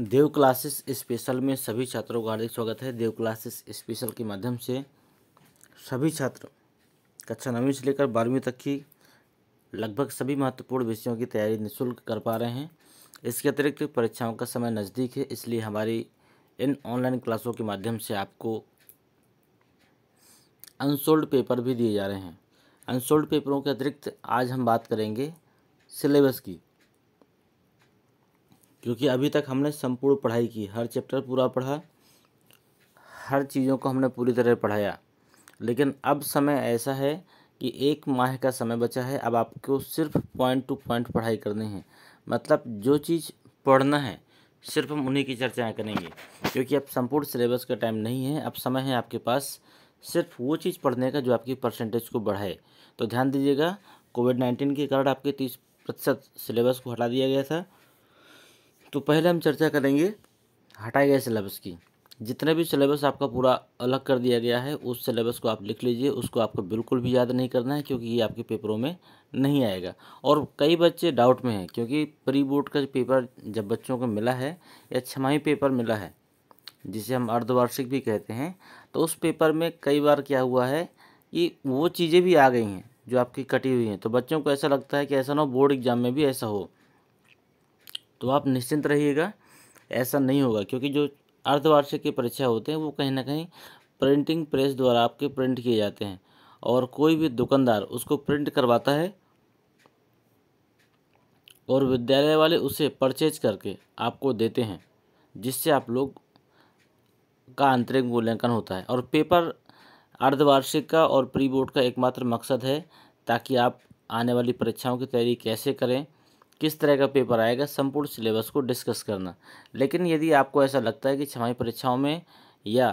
देव classes special में सभी छात्रों का हार्दिक स्वागत है देव क्लासेस स्पेशल के माध्यम से सभी छात्र कक्षा नवीं से लेकर बारहवीं तक की लगभग सभी महत्वपूर्ण विषयों की तैयारी निःशुल्क कर पा रहे हैं इसके अतिरिक्त परीक्षाओं का समय नज़दीक है इसलिए हमारी इन ऑनलाइन क्लासों के माध्यम से आपको अनसोल्ड पेपर भी दिए जा रहे हैं अनसोल्ड पेपरों के अतिरिक्त आज हम बात करेंगे सिलेबस की क्योंकि अभी तक हमने संपूर्ण पढ़ाई की हर चैप्टर पूरा पढ़ा हर चीज़ों को हमने पूरी तरह पढ़ाया लेकिन अब समय ऐसा है कि एक माह का समय बचा है अब आपको सिर्फ पॉइंट टू पॉइंट पढ़ाई करनी है मतलब जो चीज़ पढ़ना है सिर्फ हम उन्हीं की चर्चाएँ करेंगे क्योंकि अब संपूर्ण सिलेबस का टाइम नहीं है अब समय है आपके पास सिर्फ वो चीज़ पढ़ने का जो आपकी परसेंटेज को बढ़ाए तो ध्यान दीजिएगा कोविड नाइन्टीन के कारण आपके तीस प्रतिशत सिलेबस को हटा दिया गया था तो पहले हम चर्चा करेंगे हटाए गए सिलेबस की जितना भी सिलेबस आपका पूरा अलग कर दिया गया है उस सिलेबस को आप लिख लीजिए उसको आपको बिल्कुल भी याद नहीं करना है क्योंकि ये आपके पेपरों में नहीं आएगा और कई बच्चे डाउट में हैं क्योंकि प्री बोर्ड का पेपर जब बच्चों को मिला है या छमाही पेपर मिला है जिसे हम अर्धवार्षिक भी कहते हैं तो उस पेपर में कई बार क्या हुआ है कि वो चीज़ें भी आ गई हैं जो आपकी कटी हुई हैं तो बच्चों को ऐसा लगता है कि ऐसा ना बोर्ड एग्ज़ाम में भी ऐसा हो तो आप निश्चिंत रहिएगा ऐसा नहीं होगा क्योंकि जो अर्धवार्षिक की परीक्षा होते हैं वो कहीं ना कहीं प्रिंटिंग प्रेस द्वारा आपके प्रिंट किए जाते हैं और कोई भी दुकानदार उसको प्रिंट करवाता है और विद्यालय वाले उसे परचेज करके आपको देते हैं जिससे आप लोग का आंतरिक मूल्यांकन होता है और पेपर अर्धवार्षिक का और प्री बोर्ड का एकमात्र मकसद है ताकि आप आने वाली परीक्षाओं की तैयारी कैसे करें किस तरह का पेपर आएगा संपूर्ण सिलेबस को डिस्कस करना लेकिन यदि आपको ऐसा लगता है कि छमाही परीक्षाओं में या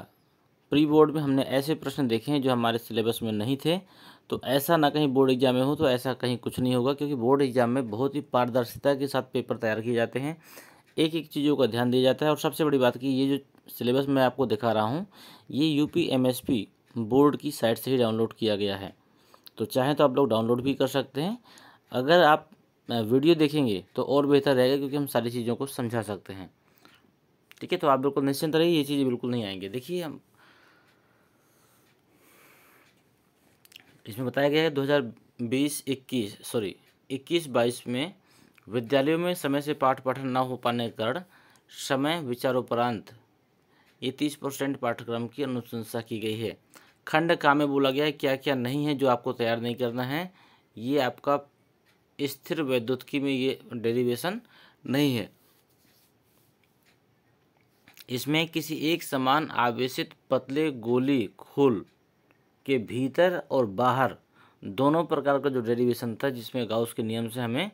प्री बोर्ड में हमने ऐसे प्रश्न देखे हैं जो हमारे सिलेबस में नहीं थे तो ऐसा ना कहीं बोर्ड एग्जाम में हो तो ऐसा कहीं कुछ नहीं होगा क्योंकि बोर्ड एग्जाम में बहुत ही पारदर्शिता के साथ पेपर तैयार किए जाते हैं एक एक चीज़ों का ध्यान दिया जाता है और सबसे बड़ी बात कि ये जो सिलेबस मैं आपको दिखा रहा हूँ ये यू पी बोर्ड की साइट से ही डाउनलोड किया गया है तो चाहें तो आप लोग डाउनलोड भी कर सकते हैं अगर आप वीडियो देखेंगे तो और बेहतर रहेगा क्योंकि हम सारी चीज़ों को समझा सकते हैं ठीक है तो आप बिल्कुल निश्चिंत रहिए ये चीज़ें बिल्कुल नहीं आएंगे देखिए हम इसमें बताया गया है 2020-21 सॉरी 21-22 में विद्यालयों में समय से पाठ पठन न हो पाने के कारण समय विचारोपरांत ये तीस परसेंट पाठ्यक्रम की अनुशंसा की गई है खंड का में बोला गया है क्या क्या नहीं है जो आपको तैयार नहीं करना है ये आपका स्थिर वैद्युत की में ये डेरिवेशन नहीं है इसमें किसी एक समान आवेशित पतले गोली खोल के भीतर और बाहर दोनों प्रकार का जो डेरिवेशन था जिसमें गाउस के नियम से हमें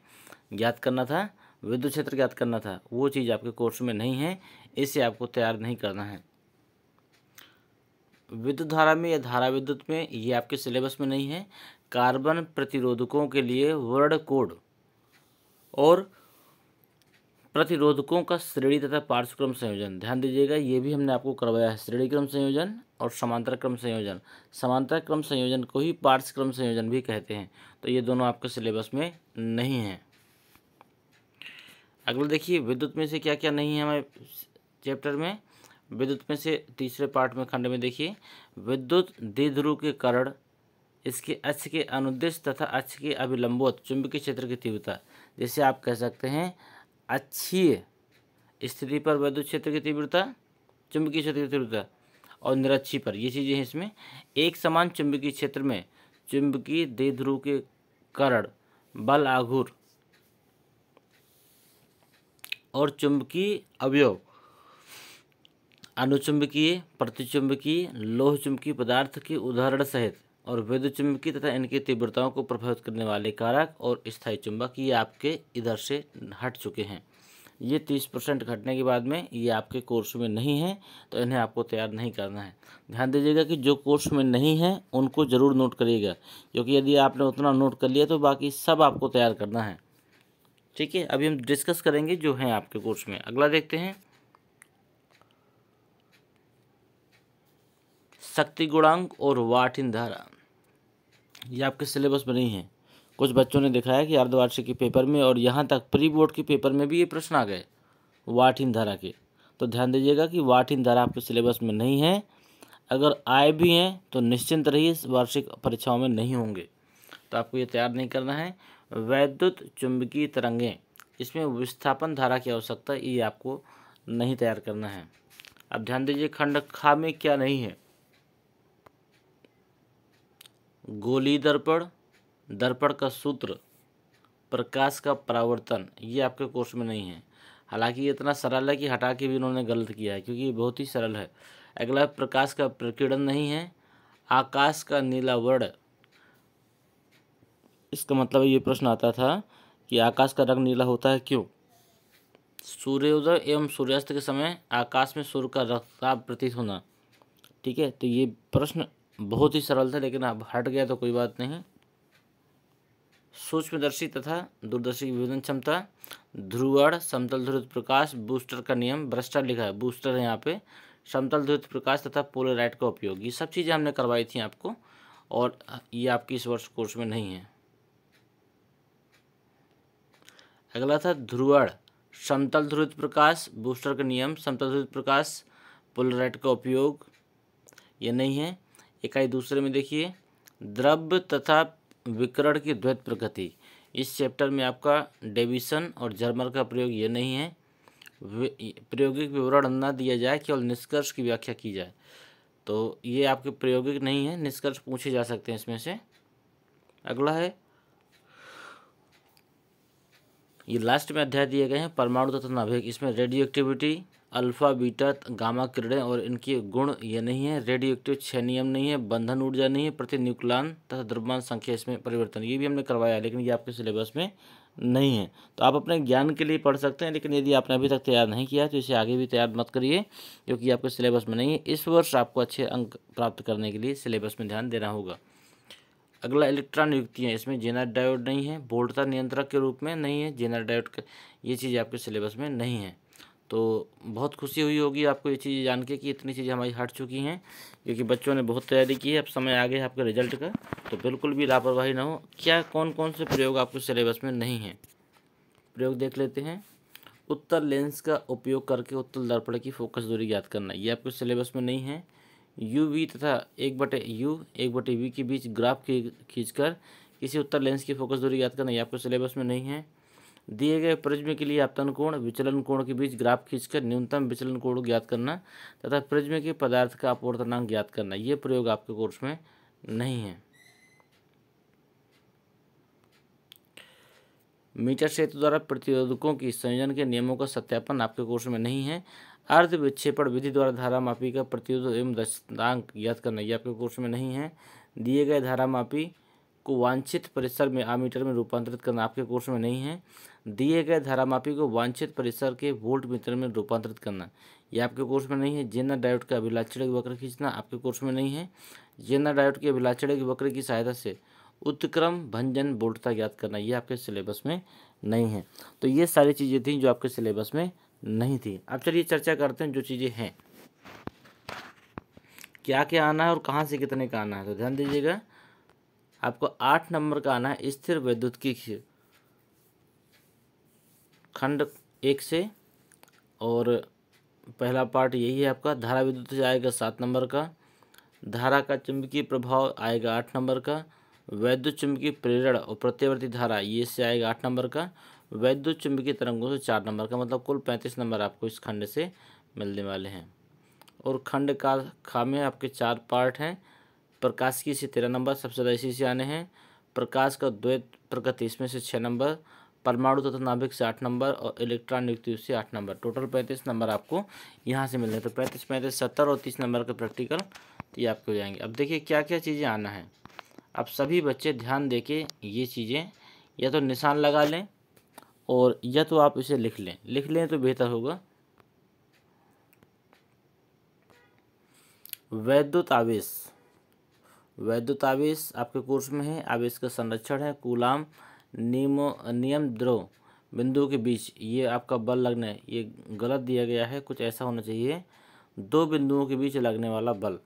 ज्ञात करना था विद्युत क्षेत्र ज्ञात करना था वो चीज़ आपके कोर्स में नहीं है इसे आपको तैयार नहीं करना है विद्युत धारा में या धारा विद्युत में ये आपके सिलेबस में नहीं है कार्बन प्रतिरोधकों के लिए वर्ड कोड और प्रतिरोधकों का श्रेणी तथा पार्श्वक्रम संयोजन ध्यान दीजिएगा ये भी हमने आपको करवाया है श्रेणी क्रम संयोजन और समांतर क्रम संयोजन समांतर क्रम संयोजन को ही पार्श्वक्रम संयोजन भी कहते हैं तो ये दोनों आपके सिलेबस में नहीं हैं अगला देखिए विद्युत में से क्या क्या नहीं है हमारे चैप्टर में विद्युत में से तीसरे पार्ट में खंड में देखिए विद्युत दीध्रुव के कारण इसके अक्ष के अनुदेश तथा अक्ष के अभिलंबोत चुंबकीय क्षेत्र की तीव्रता जैसे आप कह सकते हैं अक्षीय स्थिति पर विद्युत क्षेत्र की तीव्रता चुंबकीय क्षेत्र की तीव्रता और निरक्षी पर ये चीज़ें हैं इसमें एक समान चुंबकीय क्षेत्र में चुंबकीय दीध्रुव के कारण बल आघूर और चुंबकीय अवयव अनुचुंबकीय प्रतिचुंबकीय लोह चुंबकीय पदार्थ के उदाहरण सहित और चुंबकीय तथा इनकी तीव्रताओं को प्रभावित करने वाले कारक और स्थायी चुंबक ये आपके इधर से हट चुके हैं ये तीस परसेंट घटने के बाद में ये आपके कोर्स में नहीं है तो इन्हें आपको तैयार नहीं करना है ध्यान दीजिएगा कि जो कोर्स में नहीं है उनको ज़रूर नोट करिएगा क्योंकि यदि आपने उतना नोट कर लिया तो बाकी सब आपको तैयार करना है ठीक है अभी हम डिस्कस करेंगे जो हैं आपके कोर्स में अगला देखते हैं शक्ति गुणांक और वाटिन धारा ये आपके सिलेबस में नहीं है कुछ बच्चों ने देखा है कि अर्धवार्षिक के पेपर में और यहाँ तक प्री बोर्ड के पेपर में भी ये प्रश्न आ गए वाटिन धारा के तो ध्यान दीजिएगा कि वाटिन धारा आपके सिलेबस में नहीं है अगर आए भी हैं तो निश्चिंत रहिए वार्षिक परीक्षाओं में नहीं होंगे तो आपको ये तैयार नहीं करना है वैद्युत चुंबकीय तरंगें इसमें विस्थापन धारा की आवश्यकता ये आपको नहीं तैयार करना है अब ध्यान दीजिए खंड खा में क्या नहीं है गोली दर्पण दर्पण का सूत्र प्रकाश का परावर्तन ये आपके कोर्स में नहीं है हालांकि ये इतना सरल है कि हटा के भी इन्होंने गलत किया है क्योंकि ये बहुत ही सरल है अगला प्रकाश का प्रकीर्णन नहीं है आकाश का नीला वर्ण इसका मतलब ये प्रश्न आता था कि आकाश का रंग नीला होता है क्यों सूर्योदय एवं सूर्यास्त के समय आकाश में सूर्य का रक्ताप प्रतीत होना ठीक है तो ये प्रश्न बहुत ही सरल था लेकिन अब हट गया तो कोई बात नहीं सूक्ष्मदर्शी तथा दूरदर्शी की विभिन्न क्षमता ध्रुवण समतल ध्रुव प्रकाश बूस्टर का नियम भ्रष्टा लिखा है बूस्टर है यहाँ पे समतल ध्रुव प्रकाश तथा पोलराइट का उपयोग ये सब चीज़ें हमने करवाई थी आपको और ये आपकी इस वर्ष कोर्स में नहीं है अगला था ध्रुवण समतल ध्रुव प्रकाश बूस्टर का नियम समतल ध्रुव प्रकाश पोलराइट का उपयोग ये नहीं है इकाई दूसरे में देखिए द्रव्य तथा विकरण की द्वैत प्रकृति इस चैप्टर में आपका डेविसन और जर्मर का प्रयोग ये नहीं है प्रायोगिक विवरण न दिया जाए केवल निष्कर्ष की व्याख्या की जाए तो ये आपके प्रायोगिक नहीं है निष्कर्ष पूछे जा सकते हैं इसमें से अगला है ये लास्ट में अध्याय दिए गए हैं परमाणु तथा नाभिक इसमें radioactivity alpha beta gamma किरणें और इनके गुण ये नहीं है रेडियो एक्टिव नियम नहीं है बंधन ऊर्जा नहीं है प्रति न्यूक्लान तथा द्रव्यमान संख्या इसमें परिवर्तन ये भी हमने करवाया है लेकिन ये आपके सिलेबस में नहीं है तो आप अपने ज्ञान के लिए पढ़ सकते हैं लेकिन यदि आपने अभी तक तैयार नहीं किया तो इसे आगे भी तैयार मत करिए क्योंकि आपके सिलेबस में नहीं है इस वर्ष आपको अच्छे अंक प्राप्त करने के लिए सिलेबस में ध्यान देना होगा अगला इलेक्ट्रॉन युक्तियाँ इसमें जेनर डायोड नहीं है बोल्टता नियंत्रक के रूप में नहीं है जेनर डायोड ये चीज़ आपके सिलेबस में नहीं है तो बहुत खुशी हुई होगी आपको ये चीज़ जान के कि इतनी चीज़ें हमारी हट चुकी हैं क्योंकि बच्चों ने बहुत तैयारी की है अब समय आ गया है आपके रिजल्ट का तो बिल्कुल भी लापरवाही ना हो क्या कौन कौन से प्रयोग आपके सिलेबस में नहीं है प्रयोग देख लेते हैं उत्तर लेंस का उपयोग करके उत्तर दर्पण की फोकस दूरी याद करना ये आपके सिलेबस में नहीं है यू वी तथा एक बटे यू एक बटे वी के बीच ग्राफ खींच कर किसी उत्तर लेंस की फोकस दूरी याद करना ये आपके सिलेबस में नहीं है दिए गए प्रिज्म के लिए आपतन कोण विचलन कोण के बीच ग्राफ खींचकर न्यूनतम विचलन कोण ज्ञात करना तथा प्रिज्म के पदार्थ का अपवर्तनांक ज्ञात करना ये प्रयोग आपके कोर्स में नहीं है मीटर सेतु द्वारा प्रतिरोधकों की संयोजन के नियमों का सत्यापन आपके कोर्स में नहीं है अर्ध विक्षेपण विधि द्वारा धारा मापी का प्रतिरोध एवं दशांक ज्ञात करना यह आपके कोर्स में नहीं है दिए गए धारा मापी को वांछित परिसर में आमीटर में रूपांतरित करना आपके कोर्स में नहीं है दिए गए धारामापी को वांछित परिसर के वोल्ट मीटर में रूपांतरित करना ये आपके कोर्स में नहीं है जेना डायोड का अभिलाचड़क वक्र खींचना आपके कोर्स में नहीं है जेना डायोड के अभिलाचड़क वक्र की सहायता से उत्क्रम भंजन वोल्टता ज्ञात करना ये आपके सिलेबस में नहीं है तो ये सारी चीज़ें थी जो आपके सिलेबस में नहीं थी अब चलिए चर्चा करते हैं जो चीज़ें हैं क्या क्या आना है और कहाँ से कितने का आना है तो ध्यान दीजिएगा आपको आठ नंबर का आना है स्थिर वैद्युत की खंड एक से और पहला पार्ट यही है आपका धारा विद्युत से आएगा सात नंबर का धारा का चुंबकीय प्रभाव आएगा आठ नंबर का वैद्युत चुंबकीय प्रेरण और प्रत्यावर्ती धारा ये से आएगा आठ नंबर का वैद्युत चुंबकीय तरंगों से चार नंबर का मतलब कुल पैंतीस नंबर आपको इस खंड से मिलने वाले हैं और खंड का खा में आपके चार पार्ट हैं प्रकाश की से तेरह नंबर सबसे ज़्यादा इसी से आने हैं प्रकाश का द्वैत प्रकृति इसमें से छः नंबर परमाणु तथा नाभिक से आठ नंबर और इलेक्ट्रॉन युक्त से आठ नंबर टोटल पैंतीस नंबर आपको यहाँ से मिल रहे हैं तो पैंतीस पैंतीस सत्तर और तीस नंबर के प्रैक्टिकल तो ये आपके हो जाएंगे अब देखिए क्या क्या चीज़ें आना है अब सभी बच्चे ध्यान दे के ये चीज़ें या तो निशान लगा लें और या तो आप इसे लिख लें लिख लें तो बेहतर होगा वैद्युत आवेश वैद्युत आवेश आपके कोर्स में है आवेश का संरक्षण है कूलाम नियमो नियम द्रो बिंदु के बीच ये आपका बल लगना है ये गलत दिया गया है कुछ ऐसा होना चाहिए दो बिंदुओं के बीच लगने वाला बल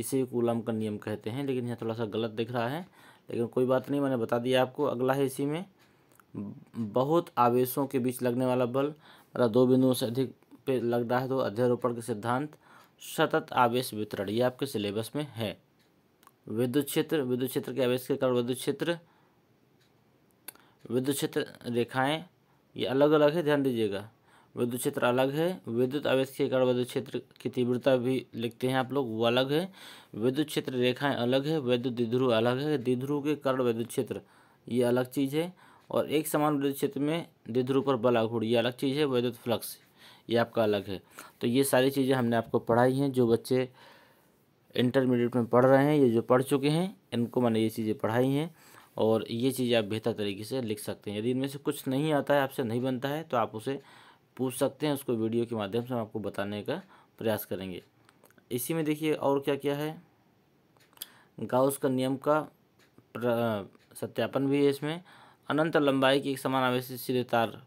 इसे कूलम का नियम कहते हैं लेकिन यहाँ थोड़ा सा गलत दिख रहा है लेकिन कोई बात नहीं मैंने बता दिया आपको अगला है इसी में बहुत आवेशों के बीच लगने वाला बल मतलब दो बिंदुओं से अधिक पे लग रहा है तो अध्यारोपण के सिद्धांत सतत आवेश वितरण ये आपके सिलेबस में है विद्युत क्षेत्र विद्युत क्षेत्र के आवेश के कारण विद्युत क्षेत्र विद्युत क्षेत्र रेखाएं ये अलग अलग है ध्यान दीजिएगा विद्युत क्षेत्र अलग है विद्युत आवेश के कारण विद्युत क्षेत्र की तीव्रता भी लिखते हैं आप लोग वो अलग है विद्युत क्षेत्र रेखाएं अलग है विद्युत द्विध्रुव अलग है द्विध्रुव के कारण विद्युत क्षेत्र ये अलग चीज़ है और एक समान विद्युत क्षेत्र में द्विध्रुव पर बल आघूर्ण ये अलग चीज़ है विद्युत फ्लक्स ये आपका अलग है तो ये सारी चीज़ें हमने आपको पढ़ाई हैं जो बच्चे इंटरमीडिएट में पढ़ रहे हैं ये जो पढ़ चुके हैं इनको मैंने ये चीज़ें पढ़ाई हैं और ये चीज़ आप बेहतर तरीके से लिख सकते हैं यदि इनमें से कुछ नहीं आता है आपसे नहीं बनता है तो आप उसे पूछ सकते हैं उसको वीडियो के माध्यम से हम आपको बताने का प्रयास करेंगे इसी में देखिए और क्या क्या है गाउस का नियम का सत्यापन भी है इसमें अनंत लंबाई की एक समान आवेश सीधे तार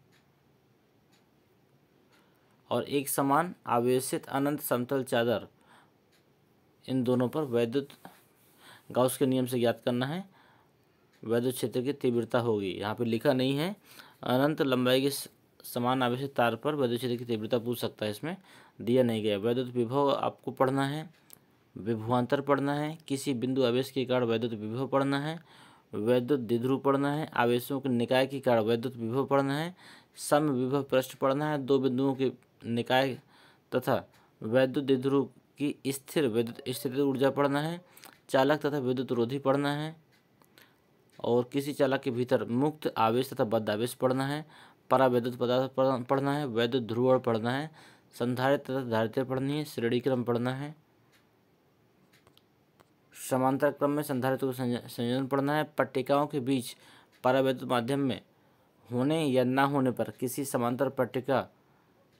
और एक समान आवेशित अनंत समतल चादर इन दोनों पर वैद्युत गाउस के नियम से ज्ञात करना है वैद्युत क्षेत्र की तीव्रता होगी यहाँ पर लिखा नहीं है अनंत लंबाई के समान आवेश तार पर वैद्युत क्षेत्र की तीव्रता पूछ सकता है इसमें दिया नहीं गया वैद्युत विभव आपको पढ़ना है विभवांतर पढ़ना है किसी बिंदु आवेश के कारण वैद्युत विभव पढ़ना है वैद्युत दिध्रुव पढ़ना है आवेशों के निकाय के कारण वैद्युत विभव पढ़ना है सम विभव पृष्ठ पढ़ना है दो बिंदुओं के निकाय तथा वैद्युत द्विध्रुव की स्थिर वैद्युत स्थिर ऊर्जा पढ़ना है चालक तथा विद्युत रोधी पढ़ना है और किसी चालक के भीतर मुक्त आवेश तथा बद्ध आवेश पढ़ना है परावैद्युत पदार्थ पढ़ना है वैद्युत ध्रुव पढ़ना है संधारित तथा धारित्र पढ़नी है श्रेणी क्रम पढ़ना है समांतर क्रम में संधारित्र को संयोजन पढ़ना है पट्टिकाओं के बीच परावैद्युत माध्यम में होने या ना होने पर किसी समांतर पट्टिका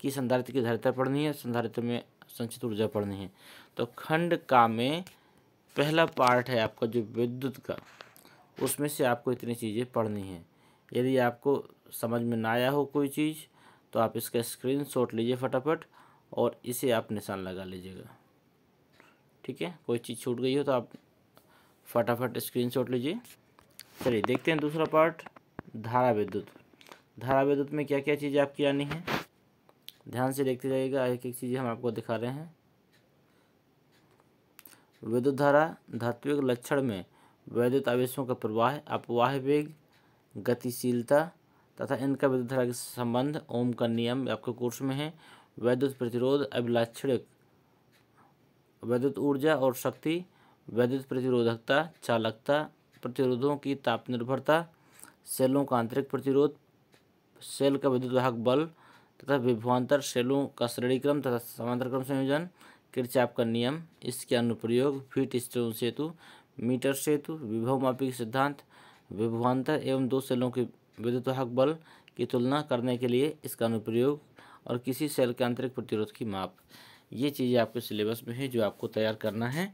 की संधारित्व की धारित पढ़नी है संधारित्व में संचित ऊर्जा पढ़नी है तो खंड का में पहला पार्ट है आपका जो विद्युत का उसमें से आपको इतनी चीज़ें पढ़नी हैं यदि आपको समझ में ना आया हो कोई चीज़ तो आप इसका स्क्रीन शॉट लीजिए फटाफट और इसे आप निशान लगा लीजिएगा ठीक है कोई चीज़ छूट गई हो तो आप फटाफट स्क्रीन शॉट लीजिए चलिए देखते हैं दूसरा पार्ट धारा विद्युत धारा विद्युत में क्या क्या चीज़ें आपकी आनी है ध्यान से देखते जाइएगा एक एक चीज़ें हम आपको दिखा रहे हैं विद्युत धारा धात्विक लक्षण में वैद्युत आवेशों का प्रवाह अपवाह वेग गतिशीलता तथा इनका विद्युत धारा के संबंध ओम का नियम आपके कोर्स में है वैद्युत प्रतिरोध अभिलाक्षणिक वैद्युत ऊर्जा और शक्ति वैद्युत प्रतिरोधकता चालकता प्रतिरोधों की ताप निर्भरता सेलों का आंतरिक प्रतिरोध सेल का विद्युत वाहक बल तथा विभवान्तर सेलों का श्रेणीक्रम तथा समांतर क्रम संयोजन किरचाप का नियम इसके अनुप्रयोग फीट स्टोन सेतु मीटर सेतु विभव मापी के सिद्धांत विभवान्तर एवं दो सेलों के विद्युतवाहक बल की तुलना करने के लिए इसका अनुप्रयोग और किसी सेल के आंतरिक प्रतिरोध की माप ये चीज़ें आपके सिलेबस में है जो आपको तैयार करना है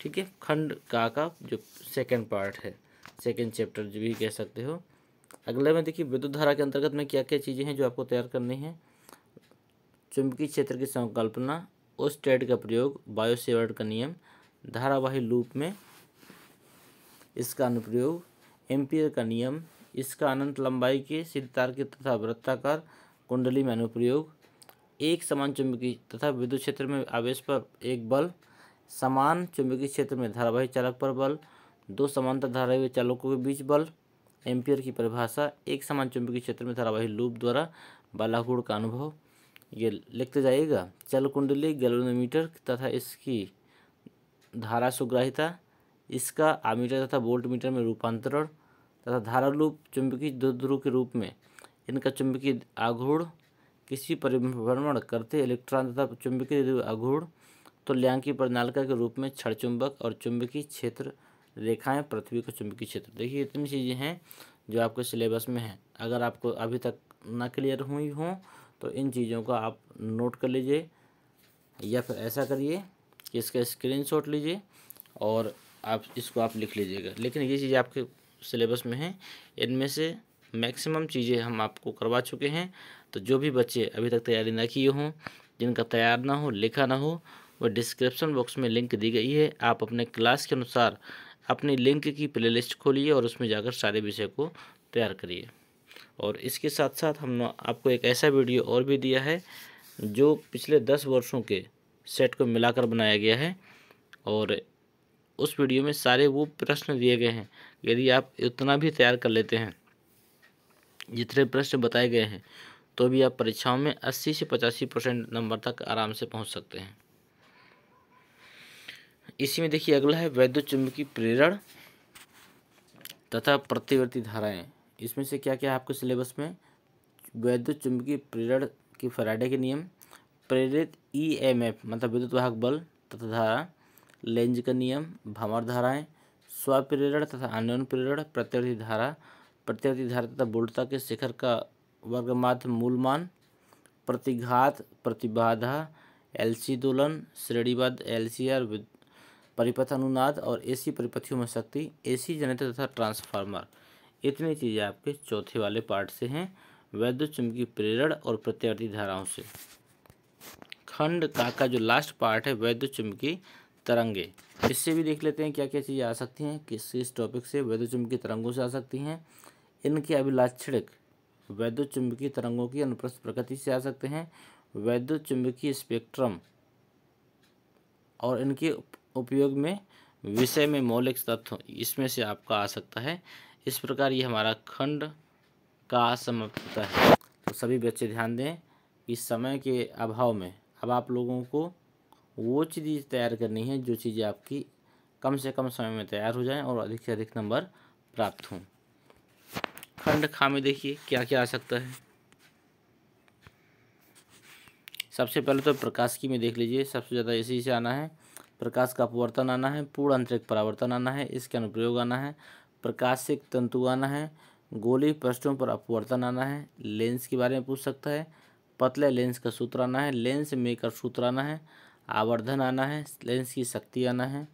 ठीक है खंड का का जो सेकेंड पार्ट है सेकेंड चैप्टर जो भी कह सकते हो अगले में देखिए विद्युत धारा के अंतर्गत में क्या क्या चीज़ें हैं जो आपको तैयार करनी है चुंबकीय क्षेत्र की संकल्पना उस टेड का प्रयोग बायोसेवर्ड का नियम धारावाही लूप में इसका अनुप्रयोग एम्पियर का नियम इसका अनंत लंबाई के सिद्ध तार के तथा वृत्ताकार कुंडली में अनुप्रयोग एक समान चुंबकीय तथा विद्युत क्षेत्र में आवेश पर एक बल समान चुंबकीय क्षेत्र में धारावाहिक चालक पर बल दो समांतर धारावाहिक चालकों के बीच बल एम्पियर की परिभाषा एक समान चुंबकीय क्षेत्र में धारावाहिक लूप द्वारा बालाकूड़ का अनुभव ये लिखते जाइएगा चल कुंडली गैलोनोमीटर तथा इसकी धारा सुग्राहिता इसका आमीटर तथा वोल्ट मीटर में रूपांतरण तथा धारालूप चुंबकीय ध्रुव के रूप में इनका चुंबकीय आघूर्ण किसी परिभ्रमण करते इलेक्ट्रॉन तथा चुंबकीय आघूर्ण तो ल्यांकी प्रणालिका के रूप में क्षण चुंबक और चुंबकीय क्षेत्र रेखाएं पृथ्वी का चुंबकीय क्षेत्र देखिए इतनी चीज़ें हैं जो आपके सिलेबस में हैं अगर आपको अभी तक ना क्लियर हुई हों तो इन चीज़ों को आप नोट कर लीजिए या फिर ऐसा करिए कि इसका स्क्रीनशॉट लीजिए और आप इसको आप लिख लीजिएगा लेकिन ये चीज़ें आपके सिलेबस में हैं इनमें से मैक्सिमम चीज़ें हम आपको करवा चुके हैं तो जो भी बच्चे अभी तक तैयारी ना किए हों जिनका तैयार ना हो लिखा ना हो वो डिस्क्रिप्शन बॉक्स में लिंक दी गई है आप अपने क्लास के अनुसार अपनी लिंक की प्लेलिस्ट खोलिए और उसमें जाकर सारे विषय को तैयार करिए और इसके साथ साथ हम आपको एक ऐसा वीडियो और भी दिया है जो पिछले दस वर्षों के सेट को मिलाकर बनाया गया है और उस वीडियो में सारे वो प्रश्न दिए गए हैं यदि आप इतना भी तैयार कर लेते हैं जितने प्रश्न बताए गए हैं तो भी आप परीक्षाओं में अस्सी से पचासी परसेंट नंबर तक आराम से पहुंच सकते हैं इसी में देखिए अगला है वैद्य चुंबकीय प्रेरण तथा प्रतिवर्ती धाराएं इसमें से क्या क्या आपके सिलेबस में वैद्य चुंबकीय प्रेरण के फराडे के नियम प्रेरित ईएमएफ मतलब विद्युत वाहक बल तथा धारा लेंज का नियम भंवर धाराएं स्वप्रेरण तथा अन्योन प्रेरण प्रत्यर्थी धारा प्रत्यर्थी धारा तथा बुढ़ता के शिखर का वर्गमाध्य मूलमान प्रतिघात प्रतिबाधा एलसी दोलन श्रेणीबद्ध एलसीआर परिपथ अनुनाद और एसी परिपथियों में शक्ति एसी जनित तथा ट्रांसफार्मर इतनी चीज़ें आपके चौथे वाले पार्ट से हैं वैद्युत चुंबकीय प्रेरण और प्रत्यर्थी धाराओं से खंड का का जो लास्ट पार्ट है वैद्युत चुंबकीय तरंगे इससे भी देख लेते हैं क्या क्या चीज़ें आ सकती हैं किस इस टॉपिक से वैद्युचुंबकीय तरंगों से आ सकती हैं इनके अभिलाक्षणिक वैद्युचुंबकीय तरंगों की अनुप्रस्थ प्रकृति से आ सकते हैं वैद्युचुंबकीय स्पेक्ट्रम और इनके उपयोग में विषय में मौलिक तत्व इसमें से आपका आ सकता है इस प्रकार ये हमारा खंड का समाप्त होता है तो सभी बच्चे ध्यान दें कि समय के अभाव में अब आप लोगों को वो चीज़ तैयार करनी है जो चीज़ें आपकी कम से कम समय में तैयार हो जाएं और अधिक से अधिक नंबर प्राप्त हों खंड खा में देखिए क्या क्या आ सकता है सबसे पहले तो प्रकाश की में देख लीजिए सबसे ज़्यादा इसी से आना है प्रकाश का अपवर्तन आना है पूर्ण अंतरिक परावर्तन आना है इसके अनुप्रयोग आना है प्रकाशिक तंतु आना है गोली पृष्ठों पर अपवर्तन आना है लेंस के बारे में पूछ सकता है पतले लेंस का सूत्र आना है लेंस मेकर सूत्र आना है आवर्धन आना है लेंस की शक्ति आना है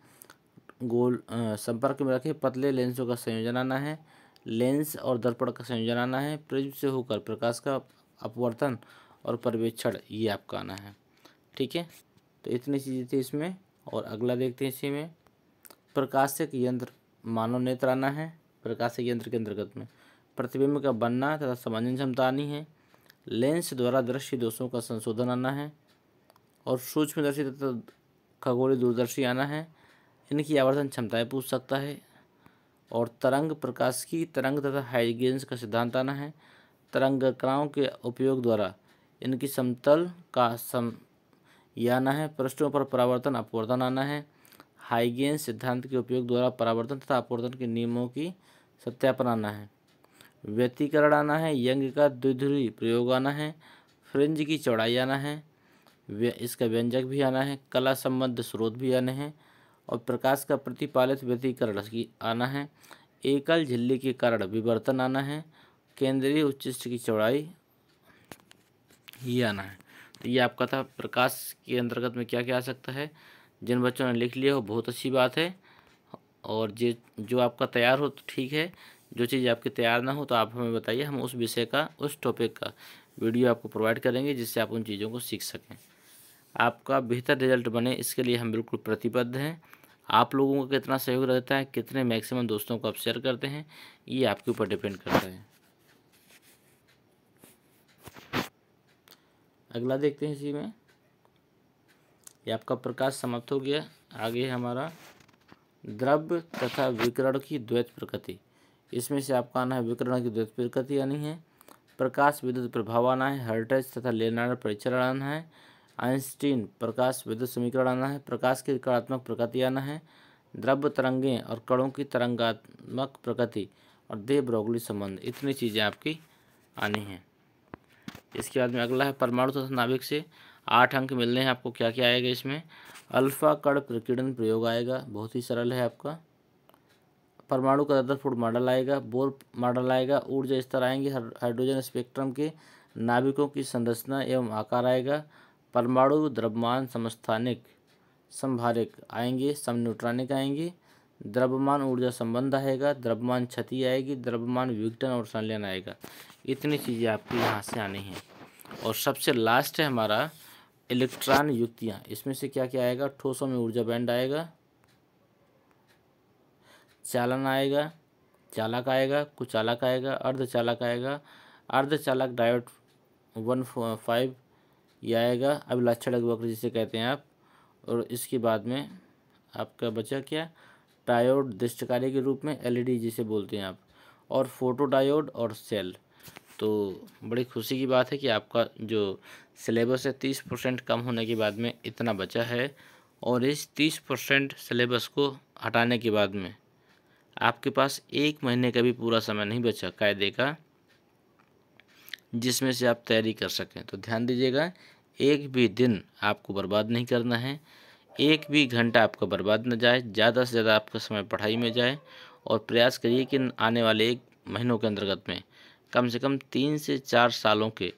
गोल संपर्क में रखे पतले लेंसों का संयोजन आना है लेंस और दर्पण का संयोजन आना है प्रिज्म से होकर प्रकाश का अपवर्तन और पर्यवेक्षण ये आपका आना है ठीक है तो इतनी चीज़ें थी इसमें और अगला देखते हैं इसी में प्रकाशक यंत्र मानव नेत्र आना है प्रकाशक यंत्र के अंतर्गत में प्रतिबिंब का बनना तथा समझन क्षमता आनी है लेंस द्वारा दृश्य दोषों का संशोधन आना है और सूक्ष्मदर्शी तथा खगोलीय दूरदर्शी आना है इनकी आवर्धन क्षमताएं पूछ सकता है और तरंग प्रकाश की तरंग तथा हाइगेंस का सिद्धांत आना है तरंगकाओं के उपयोग द्वारा इनकी समतल का सम आना है पृष्ठों पर परावर्तन अपवर्तन आना है हाइगेंस सिद्धांत के उपयोग द्वारा परावर्तन तथा अपवर्तन के नियमों की सत्यापन आना है व्यतीकरण आना है यंग का द्विध्रुवी प्रयोग आना है फ्रिंज की चौड़ाई आना है इसका व्यंजक भी आना है कला संबद्ध स्रोत भी आने हैं और प्रकाश का प्रतिपालित व्यतीकरण आना है एकल झिल्ली के कारण विवर्तन आना है केंद्रीय उच्चिष्ट की चौड़ाई ये आना है तो ये आपका था प्रकाश के अंतर्गत में क्या क्या आ सकता है जिन बच्चों ने लिख लिया हो बहुत अच्छी बात है और जे जो आपका तैयार हो तो ठीक है जो चीज़ आपकी तैयार ना हो तो आप हमें बताइए हम उस विषय का उस टॉपिक का वीडियो आपको प्रोवाइड करेंगे जिससे आप उन चीज़ों को सीख सकें आपका बेहतर रिजल्ट बने इसके लिए हम बिल्कुल प्रतिबद्ध हैं आप लोगों का कितना सहयोग रहता है कितने मैक्सिमम दोस्तों को आप शेयर करते हैं ये आपके ऊपर डिपेंड करता है अगला देखते हैं इसी में ये आपका प्रकाश समाप्त हो गया आगे हमारा द्रव्य तथा विकरण की द्वैत प्रकृति इसमें से आपका आना है विकरण की द्वैत प्रकृति आनी है प्रकाश विद्युत प्रभाव आना है हर्टेज तथा लेनाड परिचरण आना है आइंस्टीन प्रकाश विद्युत समीकरण आना है प्रकाश की कणात्मक प्रकृति आना है द्रव्य तरंगें और कणों की तरंगात्मक प्रकृति और देह ब्रोगली संबंध इतनी चीज़ें आपकी आनी हैं इसके बाद में अगला है परमाणु तथा नाभिक से आठ अंक मिलने हैं आपको क्या क्या आएगा इसमें अल्फा कण प्रकीर्णन प्रयोग आएगा बहुत ही सरल है आपका परमाणु का रदरफोर्ड मॉडल आएगा बोर मॉडल आएगा ऊर्जा स्तर आएंगे हाइड्रोजन स्पेक्ट्रम के नाभिकों की संरचना एवं आकार आएगा परमाणु द्रव्यमान समस्थानिक संभारिक आएंगे समन्यूट्रॉनिक आएंगे द्रव्यमान ऊर्जा संबंध आएगा द्रव्यमान क्षति आएगी द्रव्यमान विघटन और संलयन आएगा इतनी चीज़ें आपकी यहाँ से आनी हैं और सबसे लास्ट है हमारा इलेक्ट्रॉन युक्तियाँ इसमें से क्या क्या आएगा ठोसों में ऊर्जा बैंड आएगा चालन आएगा चालक आएगा कुचालक आएगा अर्धचालक आएगा अर्धचालक डायोड वन फाइव ये आएगा अभिलाषा वक्र जिसे कहते हैं आप और इसके बाद में आपका बचा क्या डायोड दृष्टकारी के रूप में एलईडी e जिसे बोलते हैं आप और फोटो डायोड और सेल तो बड़ी खुशी की बात है कि आपका जो सिलेबस है तीस परसेंट कम होने के बाद में इतना बचा है और इस तीस परसेंट सिलेबस को हटाने के बाद में आपके पास एक महीने का भी पूरा समय नहीं बचा कायदे का जिसमें से आप तैयारी कर सकें तो ध्यान दीजिएगा एक भी दिन आपको बर्बाद नहीं करना है एक भी घंटा आपका बर्बाद न जाए ज़्यादा से ज़्यादा आपका समय पढ़ाई में जाए और प्रयास करिए कि आने वाले एक महीनों के अंतर्गत में कम से कम तीन से चार सालों के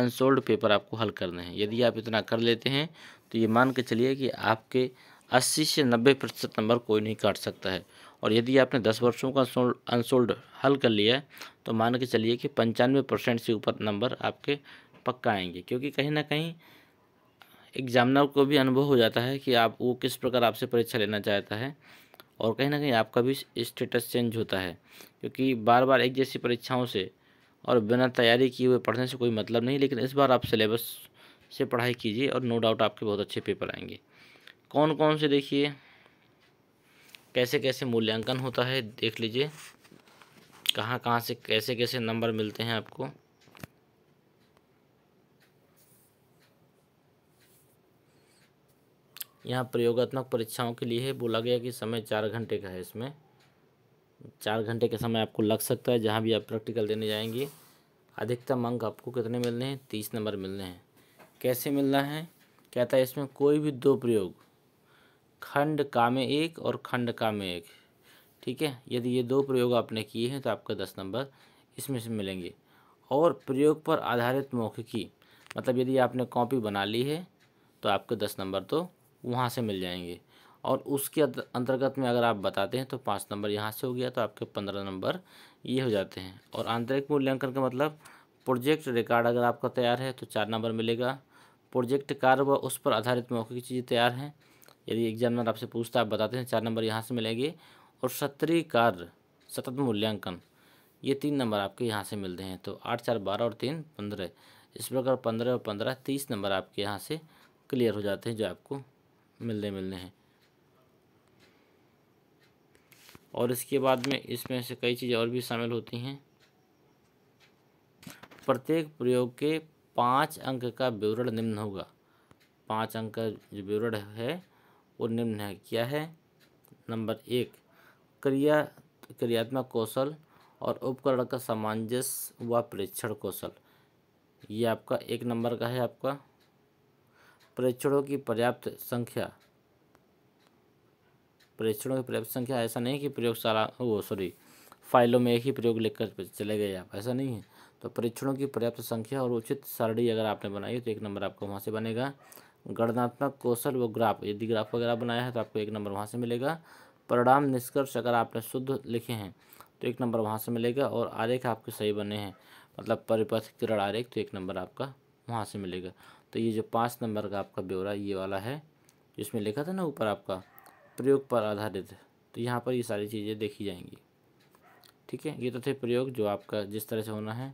अनसोल्ड पेपर आपको हल करने हैं यदि आप इतना कर लेते हैं तो ये मान के चलिए कि आपके 80 से 90 प्रतिशत नंबर कोई नहीं काट सकता है और यदि आपने 10 वर्षों का अनसोल्ड हल कर लिया है तो मान के चलिए कि पंचानवे परसेंट से ऊपर नंबर आपके पक्का आएंगे क्योंकि कहीं ना कहीं एग्जामिनर को भी अनुभव हो जाता है कि आप वो किस प्रकार आपसे परीक्षा लेना चाहता है और कहीं ना कहीं आपका भी स्टेटस चेंज होता है क्योंकि बार बार एक जैसी परीक्षाओं से और बिना तैयारी किए हुए पढ़ने से कोई मतलब नहीं लेकिन इस बार आप सिलेबस से पढ़ाई कीजिए और नो डाउट आपके बहुत अच्छे पेपर आएंगे कौन कौन से देखिए कैसे कैसे मूल्यांकन होता है देख लीजिए कहाँ कहाँ से कैसे कैसे नंबर मिलते हैं आपको यहाँ प्रयोगात्मक परीक्षाओं के लिए बोला गया कि समय चार घंटे का है इसमें चार घंटे का समय आपको लग सकता है जहाँ भी आप प्रैक्टिकल देने जाएंगे अधिकतम अंक आपको कितने मिलने हैं तीस नंबर मिलने हैं कैसे मिलना है कहता है इसमें कोई भी दो प्रयोग खंड का में एक और खंड का में एक ठीक है यदि ये दो प्रयोग आपने किए हैं तो आपका दस नंबर इसमें से मिलेंगे और प्रयोग पर आधारित मौखिकी मतलब यदि आपने कॉपी बना ली है तो आपके दस नंबर तो वहाँ से मिल जाएंगे और उसके अंतर्गत में अगर आप बताते हैं तो पाँच नंबर यहाँ से हो गया तो आपके पंद्रह नंबर ये हो जाते हैं और आंतरिक मूल्यांकन का मतलब प्रोजेक्ट रिकॉर्ड अगर आपका तैयार है तो चार नंबर मिलेगा प्रोजेक्ट कार्य व उस पर आधारित मौखिक चीज़ें तैयार हैं यदि एग्जाम में आपसे पूछता आप बताते हैं चार नंबर यहाँ से मिलेंगे और सत्रीय कार्य सतत मूल्यांकन ये तीन नंबर आपके यहाँ से मिलते हैं तो आठ चार बारह और तीन पंद्रह इस प्रकार पंद्रह और पंद्रह तीस नंबर आपके यहाँ से क्लियर हो जाते हैं जो आपको मिलने मिलने हैं और इसके बाद में इसमें से कई चीज़ें और भी शामिल होती हैं प्रत्येक प्रयोग के पाँच अंक का विवरण निम्न होगा पाँच अंक का जो विवरण है वो निम्न है क्या है नंबर एक क्रिया क्रियात्मक कौशल और उपकरण का सामंजस्य व परीक्षण कौशल ये आपका एक नंबर का है आपका परीक्षणों की पर्याप्त संख्या परीक्षणों की पर्याप्त संख्या ऐसा नहीं कि प्रयोगशाला वो सॉरी फाइलों में एक ही प्रयोग लेकर चले गए आप ऐसा नहीं है तो परीक्षणों की पर्याप्त संख्या और उचित सारणी अगर आपने बनाई तो एक नंबर आपको वहाँ से बनेगा गणनात्मक कौशल व ग्राफ यदि ग्राफ वगैरह बनाया है तो आपको एक नंबर वहाँ से मिलेगा परिणाम निष्कर्ष अगर आपने शुद्ध लिखे हैं तो एक नंबर वहाँ से मिलेगा और आरेख आपके सही बने हैं मतलब परिपथ किरण आरेख तो एक नंबर आपका वहाँ से मिलेगा तो ये जो पाँच नंबर का आपका ब्यौरा ये वाला है जिसमें लिखा था ना ऊपर आपका प्रयोग पर आधारित तो यहाँ पर ये सारी चीज़ें देखी जाएंगी ठीक है ये तो थे प्रयोग जो आपका जिस तरह से होना है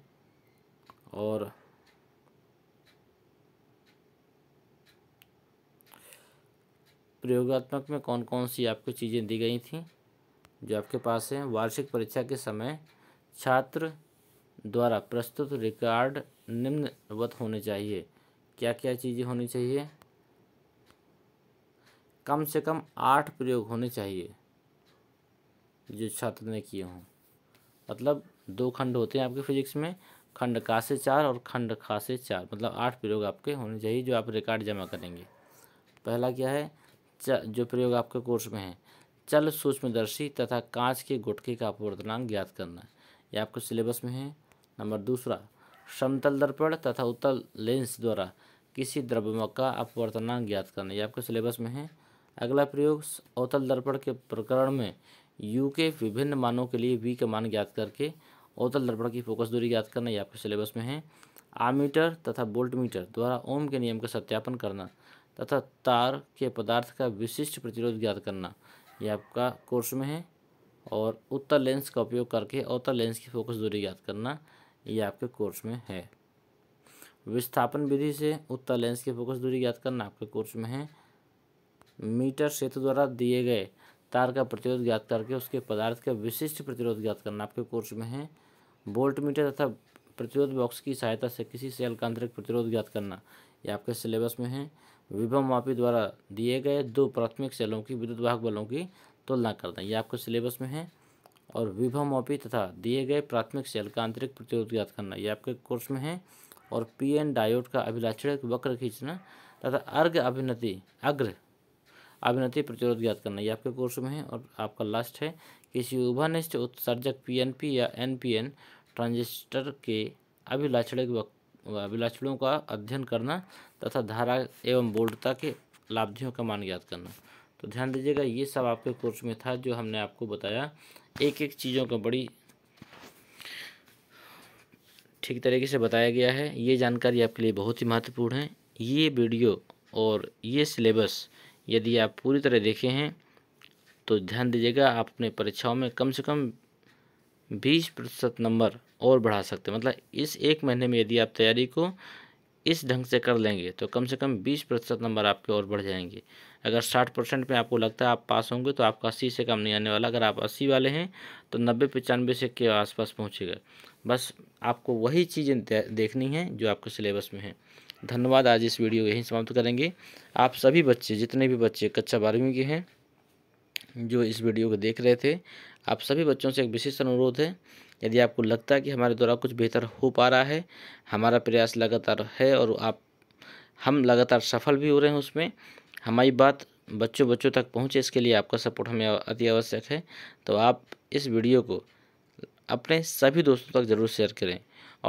और प्रयोगात्मक में कौन कौन सी आपको चीज़ें दी गई थी जो आपके पास हैं वार्षिक परीक्षा के समय छात्र द्वारा प्रस्तुत रिकॉर्ड निम्नवत होने चाहिए क्या क्या चीज़ें होनी चाहिए कम से कम आठ प्रयोग होने चाहिए जो छात्र ने किए हों मतलब दो खंड होते हैं आपके फिजिक्स में खंड का से चार और खंड खा से चार मतलब आठ प्रयोग आपके होने चाहिए जो आप रिकॉर्ड जमा करेंगे पहला क्या है च, जो प्रयोग आपके कोर्स में है चल सूक्ष्मदर्शी तथा कांच के गुटके का अपूर्णांक ज्ञात करना ये आपको सिलेबस में है नंबर दूसरा समतल दर्पण तथा उत्तल लेंस द्वारा किसी द्रव्यम का अपवर्तनांक ज्ञात करना ये आपके सिलेबस में है अगला प्रयोग अवतल दर्पण के प्रकरण में यू के विभिन्न मानों के लिए वी का मान ज्ञात करके अवतल दर्पण की फोकस दूरी ज्ञात करना ये आपके सिलेबस में है आमीटर तथा बोल्ट मीटर द्वारा ओम के नियम का सत्यापन करना तथा तार के पदार्थ का विशिष्ट प्रतिरोध ज्ञात करना ये आपका कोर्स में है और उत्तर लेंस का उपयोग करके अवतल लेंस की फोकस दूरी ज्ञात करना ये आपके कोर्स में है विस्थापन विधि से उत्तर लेंस की फोकस दूरी ज्ञात करना आपके कोर्स में है मीटर सेतु द्वारा दिए गए तार का प्रतिरोध ज्ञात करके उसके पदार्थ का विशिष्ट प्रतिरोध ज्ञात करना आपके कोर्स में है बोल्ट मीटर तथा प्रतिरोध बॉक्स की सहायता से किसी सेल का आंतरिक प्रतिरोध ज्ञात करना ये आपके सिलेबस में है मापी द्वारा दिए गए दो प्राथमिक सेलों की विद्युत वाहक बलों की तुलना करना ये आपके सिलेबस में है और विभोमोपी तथा दिए गए प्राथमिक सेल का आंतरिक प्रतिरोध ज्ञात करना ये आपके कोर्स में है और पी एन डायोड का अभिलाक्षण वक्र खींचना तथा अर्घ अभिनति अग्र अभिनति प्रतिरोध ज्ञात करना ये आपके कोर्स में है और आपका लास्ट है किसी उभनिष्ठ उत्सर्जक पीएनपी या एनपीएन ट्रांजिस्टर के अभिलाक्षणिक अभिलाक्षणों का अध्ययन करना तथा धारा एवं बोल्डता के लाभियों का मान ज्ञात करना तो ध्यान दीजिएगा ये सब आपके कोर्स में था जो हमने आपको बताया एक एक चीज़ों का बड़ी ठीक तरीके से बताया गया है ये जानकारी आपके लिए बहुत ही महत्वपूर्ण है ये वीडियो और ये सिलेबस यदि आप पूरी तरह देखे हैं तो ध्यान दीजिएगा आप अपने परीक्षाओं में कम से कम बीस प्रतिशत नंबर और बढ़ा सकते हैं मतलब इस एक महीने में यदि आप तैयारी को इस ढंग से कर लेंगे तो कम से कम बीस प्रतिशत नंबर आपके और बढ़ जाएंगे अगर साठ परसेंट में आपको लगता है आप पास होंगे तो आपका अस्सी से कम नहीं आने वाला अगर आप अस्सी वाले हैं तो नब्बे पचानवे से के आसपास पहुँचेगा बस आपको वही चीज़ें देखनी है जो आपके सिलेबस में है धन्यवाद आज इस वीडियो यहीं समाप्त करेंगे आप सभी बच्चे जितने भी बच्चे कक्षा बारहवीं के हैं जो इस वीडियो को देख रहे थे आप सभी बच्चों से एक विशेष अनुरोध है यदि आपको लगता है कि हमारे द्वारा कुछ बेहतर हो पा रहा है हमारा प्रयास लगातार है और आप हम लगातार सफल भी हो रहे हैं उसमें हमारी बात बच्चों बच्चों तक पहुँचे इसके लिए आपका सपोर्ट हमें अति आवश्यक है तो आप इस वीडियो को अपने सभी दोस्तों तक ज़रूर शेयर करें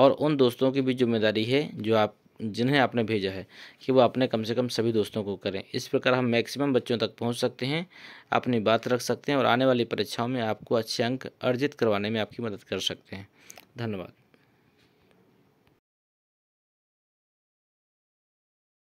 और उन दोस्तों की भी जिम्मेदारी है जो आप जिन्हें आपने भेजा है कि वो अपने कम से कम सभी दोस्तों को करें इस प्रकार हम मैक्सिमम बच्चों तक पहुंच सकते हैं अपनी बात रख सकते हैं और आने वाली परीक्षाओं में आपको अच्छे अंक अर्जित करवाने में आपकी मदद कर सकते हैं धन्यवाद